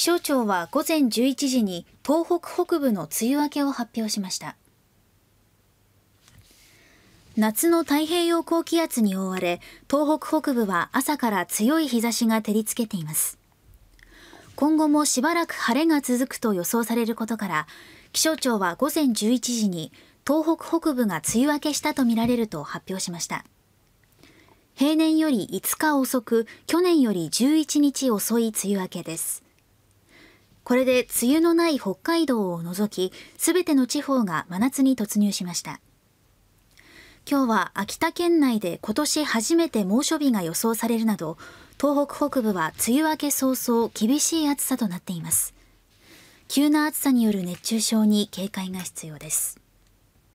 気象庁は午前11時に東北北部の梅雨明けを発表しました夏の太平洋高気圧に覆われ東北北部は朝から強い日差しが照りつけています今後もしばらく晴れが続くと予想されることから気象庁は午前11時に東北北部が梅雨明けしたとみられると発表しました平年より5日遅く去年より11日遅い梅雨明けですこれで梅雨のない北海道を除き、すべての地方が真夏に突入しました。今日は秋田県内で今年初めて猛暑日が予想されるなど、東北北部は梅雨明け早々厳しい暑さとなっています。急な暑さによる熱中症に警戒が必要です。